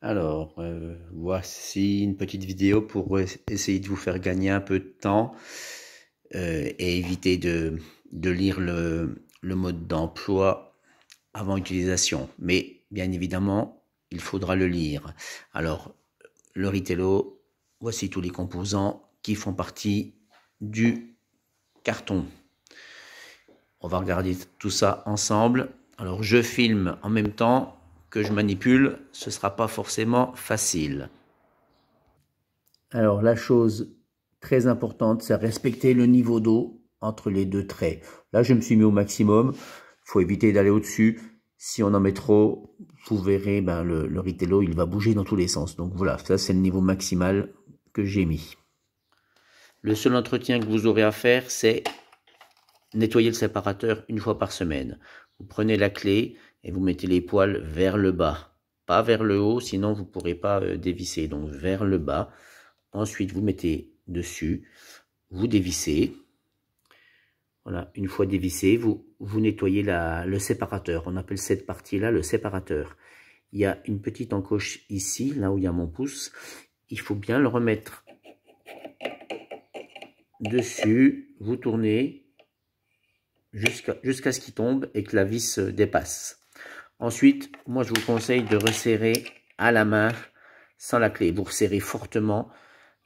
Alors, euh, voici une petite vidéo pour essayer de vous faire gagner un peu de temps euh, et éviter de, lire le, le mode d'emploi avant utilisation. Mais bien évidemment, il faudra le lire. Alors, le Ritello, voici tous les composants qui font partie du carton. On va regarder tout ça ensemble. Alors, je filme en même temps que je manipule, ce ne sera pas forcément facile. Alors la chose très importante, c'est respecter le niveau d'eau entre les deux traits. Là, je me suis mis au maximum. Il faut éviter d'aller au-dessus. Si on en met trop, vous verrez, ben, le, le ritello, il va bouger dans tous les sens. Donc voilà, ça c'est le niveau maximal que j'ai mis. Le seul entretien que vous aurez à faire, c'est nettoyer le séparateur une fois par semaine. Vous prenez la clé, et vous mettez les poils vers le bas. Pas vers le haut, sinon vous ne pourrez pas euh, dévisser. Donc vers le bas. Ensuite, vous mettez dessus, vous dévissez. Voilà, une fois dévissé, vous, vous nettoyez le séparateur. On appelle cette partie-là le séparateur. Il y a une petite encoche ici, là où il y a mon pouce. Il faut bien le remettre dessus. Vous tournez jusqu'à ce qu'il tombe et que la vis euh, dépasse. Ensuite, moi, je vous conseille de resserrer à la main sans la clé. Vous resserrez fortement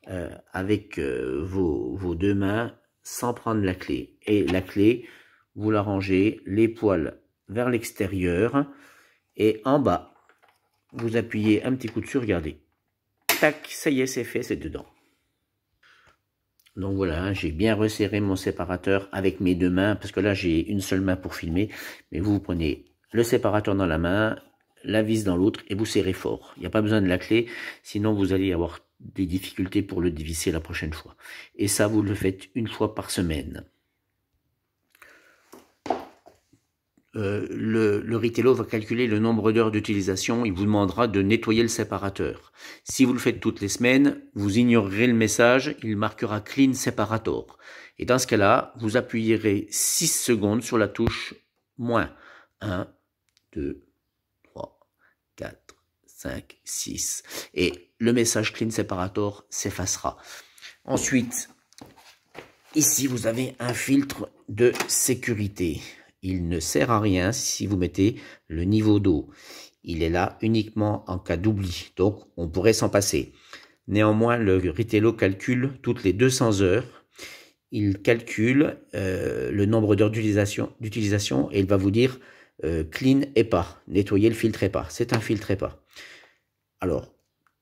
euh, avec euh, vos, deux mains sans prendre la clé. Et la clé, vous la rangez les poils vers l'extérieur et en bas, vous appuyez un petit coup dessus, regardez. Tac, ça y est, c'est fait, c'est dedans. Donc voilà, hein, j'ai bien resserré mon séparateur avec mes deux mains, parce que là j'ai une seule main pour filmer, mais vous, vous prenez le séparateur dans la main, la vis dans l'autre et vous serrez fort. Il n'y a pas besoin de la clé, sinon vous allez avoir des difficultés pour le dévisser la prochaine fois. Et ça, vous le faites une fois par semaine. Euh, le, le Ritello va calculer le nombre d'heures d'utilisation. Il vous demandera de nettoyer le séparateur. Si vous le faites toutes les semaines, vous ignorerez le message. Il marquera Clean Separator. Et dans ce cas-là, vous appuierez 6 secondes sur la touche moins 1 2, 3, 4, 5, 6. Et le message clean separator s'effacera. Ensuite, ici, vous avez un filtre de sécurité. Il ne sert à rien si vous mettez le niveau d'eau. Il est là uniquement en cas d'oubli, donc on pourrait s'en passer. Néanmoins, le Ritello calcule toutes les 200 heures. Il calcule euh, le nombre d'heures d'utilisation et il va vous dire euh, clean clean pas nettoyer le filtre pas C'est un filtre pas Alors,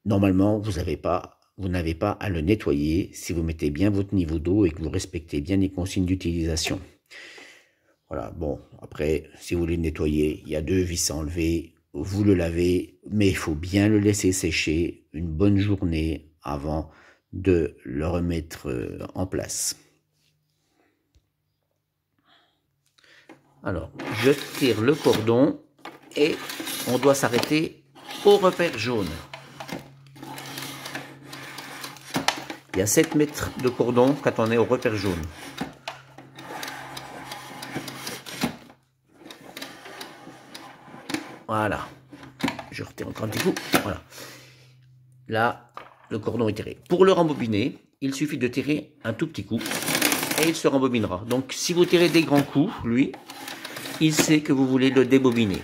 normalement, vous n'avez pas, vous n'avez pas à le nettoyer si vous mettez bien votre niveau d'eau et que vous respectez bien les consignes d'utilisation. Voilà, bon, après, si vous voulez le nettoyer, il y a deux vis à enlever, vous le lavez, mais il faut bien le laisser sécher une bonne journée avant de le remettre euh, en place. Alors, je tire le cordon et on doit s'arrêter au repère jaune. Il y a 7 mètres de cordon quand on est au repère jaune. Voilà. Je retire encore un petit coup. Voilà. Là, le cordon est tiré. Pour le rembobiner, il suffit de tirer un tout petit coup et il se rembobinera. Donc, si vous tirez des grands coups, lui, il sait que vous voulez le débobiner.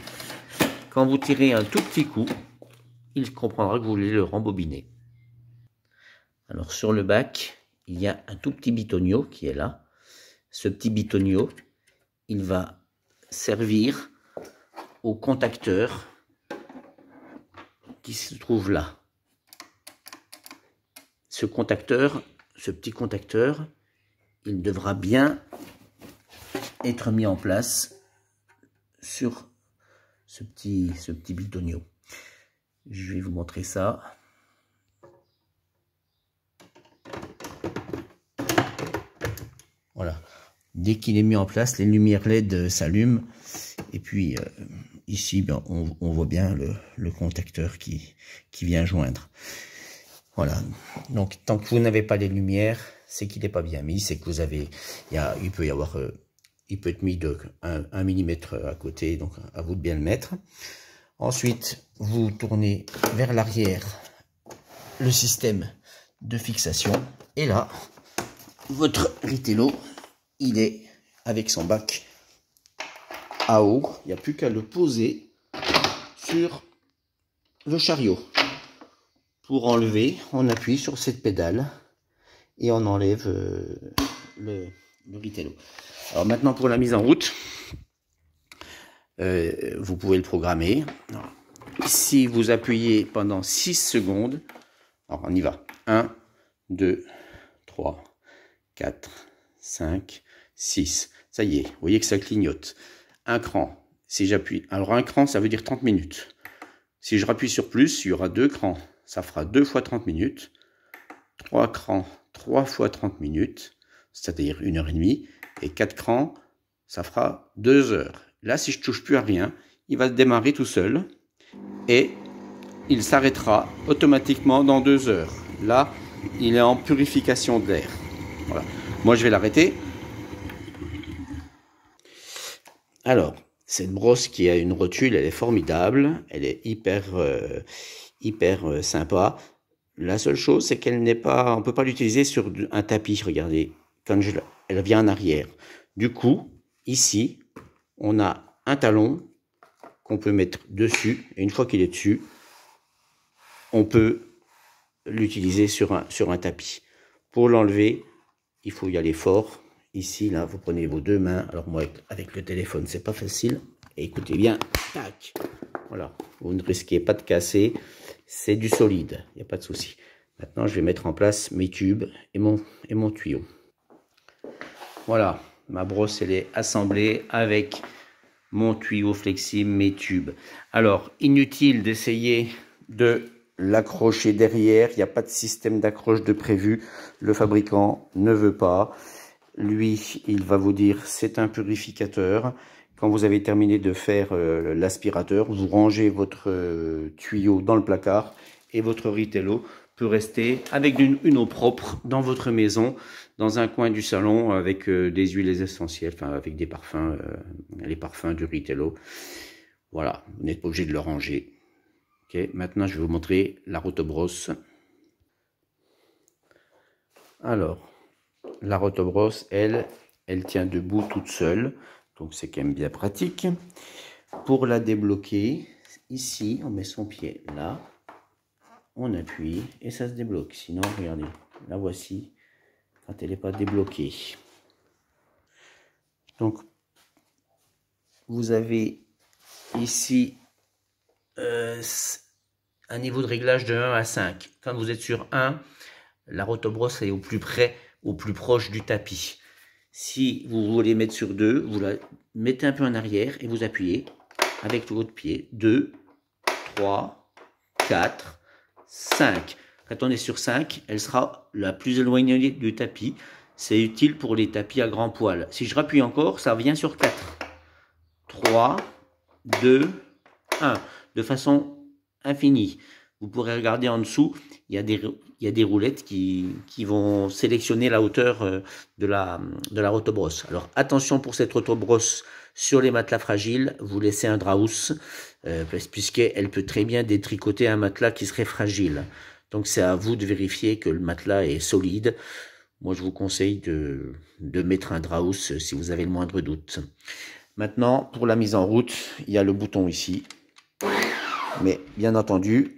Quand vous tirez un tout petit coup, il comprendra que vous voulez le rembobiner. Alors sur le bac, il y a un tout petit bitonio qui est là. Ce petit bitonio, il va servir au contacteur qui se trouve là. Ce contacteur, ce petit contacteur, il devra bien être mis en place sur ce petit, ce petit bitonio. Je vais vous montrer ça. Voilà. Dès qu'il est mis en place, les lumières LED s'allument. Et puis euh, ici, ben, on, voit bien le, contacteur qui, qui vient joindre. Voilà. Donc tant que vous n'avez pas les lumières, c'est qu'il n'est pas bien mis, c'est que vous avez, il, peut y avoir euh, il peut être mis de 1, mm à côté, donc à vous de bien le mettre. Ensuite, vous tournez vers l'arrière le système de fixation. Et là, votre ritello, il est avec son bac à eau. Il n'y a plus qu'à le poser sur le chariot. Pour enlever, on appuie sur cette pédale et on enlève euh, le, alors maintenant pour la mise en route, euh, vous pouvez le programmer. si vous appuyez pendant 6 secondes, alors on y va. 1, 2, 3, 4, 5, 6. Ça y est, vous voyez que ça clignote. Un cran, si j'appuie. Alors un cran, ça veut dire 30 minutes. Si je rappuie sur plus, il y aura deux crans. Ça fera 2 fois 30 minutes. 3 crans, 3 fois 30 minutes c'est-à-dire une heure et demie, et quatre crans, ça fera deux heures. Là, si je touche plus à rien, il va démarrer tout seul et il s'arrêtera automatiquement dans deux heures. Là, il est en purification de l'air. Voilà. Moi, je vais l'arrêter. Alors, cette brosse qui a une rotule, elle est formidable, elle est hyper, euh, hyper euh, sympa. La seule chose, c'est qu'elle n'est pas, on peut pas l'utiliser sur un tapis. Regardez, elle vient en arrière. Du coup, ici, on a un talon qu'on peut mettre dessus, et une fois qu'il est dessus, on peut l'utiliser sur un, sur un tapis. Pour l'enlever, il faut y aller fort. Ici, là, vous prenez vos deux mains. Alors moi, avec le téléphone, c'est pas facile. écoutez bien, tac Voilà, vous ne risquez pas de casser. C'est du solide, il n'y a pas de souci. Maintenant, je vais mettre en place mes tubes et mon, et mon tuyau. Voilà, ma brosse, elle est assemblée avec mon tuyau flexible, mes tubes. Alors, inutile d'essayer de l'accrocher derrière. Il n'y a pas de système d'accroche de prévu. Le fabricant ne veut pas. Lui, il va vous dire, c'est un purificateur. Quand vous avez terminé de faire euh, l'aspirateur, vous rangez votre euh, tuyau dans le placard et votre Ritello peut rester avec une eau propre dans votre maison dans un coin du salon avec euh, des huiles essentielles, enfin avec des parfums, euh, les parfums du Ritello. Voilà, vous n'êtes pas obligé de le ranger. ok, maintenant, je vais vous montrer la rotobrosse. Alors, la rotobrosse, elle, elle tient debout toute seule. Donc, c'est quand même bien pratique. Pour la débloquer, ici, on met son pied là. On appuie et ça se débloque. Sinon, regardez, la voici quand elle n'est pas débloquée. Donc, vous avez ici euh, un niveau de réglage de 1 à 5. Quand vous êtes sur 1, la rotobrosse est au plus près, au plus proche du tapis. Si vous voulez mettre sur 2, vous la mettez un peu en arrière et vous appuyez avec votre pied. 2, 3, 4, 5. Quand on est sur 5, elle sera la plus éloignée du tapis. C'est utile pour les tapis à grand poil. Si je rappuie encore, ça revient sur 4. 3, 2, 1. De façon infinie. Vous pourrez regarder en dessous, il y a des, a des roulettes qui, qui, vont sélectionner la hauteur euh, de la, de la rotobrosse. Alors attention pour cette rotobrosse sur les matelas fragiles, vous laissez un draus, euh, puisqu'elle peut très bien détricoter un matelas qui serait fragile. Donc c'est à vous de vérifier que le matelas est solide. Moi, je vous conseille de, mettre un draus si vous avez le moindre doute. Maintenant, pour la mise en route, il y a le bouton ici. Mais bien entendu,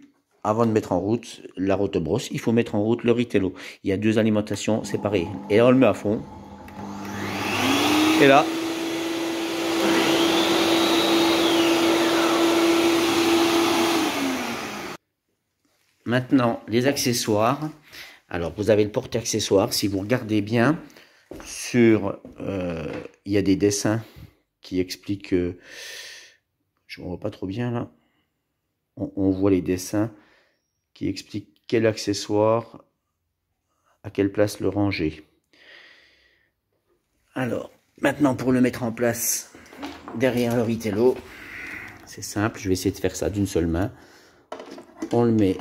avant de mettre en route la brosse, il faut mettre en route le ritello. Il y a deux alimentations séparées. Et on le met à fond. Et là, Maintenant, les accessoires. Alors, vous avez le porte accessoire. Si vous regardez bien, sur, euh, il y a des dessins qui expliquent. Euh, je ne vois pas trop bien là. On, on, voit les dessins qui expliquent quel accessoire, à quelle place le ranger. Alors, maintenant pour le mettre en place derrière le Ritello, c'est simple, je vais essayer de faire ça d'une seule main. On le met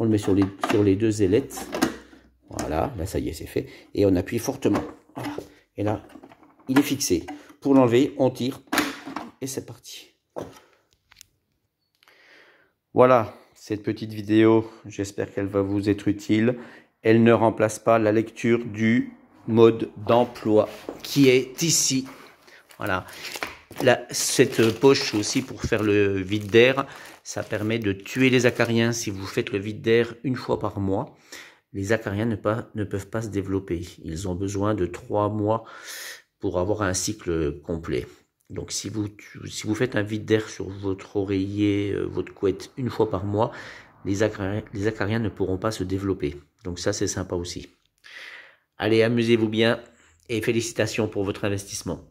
on le met sur les, sur les deux ailettes. Voilà, là ça y est, c'est fait. Et on appuie fortement. Et là, il est fixé. Pour l'enlever, on tire et c'est parti. Voilà cette petite vidéo. J'espère qu'elle va vous être utile. Elle ne remplace pas la lecture du mode d'emploi qui est ici. Voilà cette poche aussi pour faire le vide d'air, ça permet de tuer les acariens si vous faites le vide d'air une fois par mois. Les acariens ne, peuvent pas se développer. Ils ont besoin de trois mois pour avoir un cycle complet. Donc si vous, faites un vide d'air sur votre oreiller, euh, votre couette une fois par mois, les acariens ne pourront pas se développer. Donc ça c'est sympa aussi. Allez, amusez-vous bien et félicitations pour votre investissement.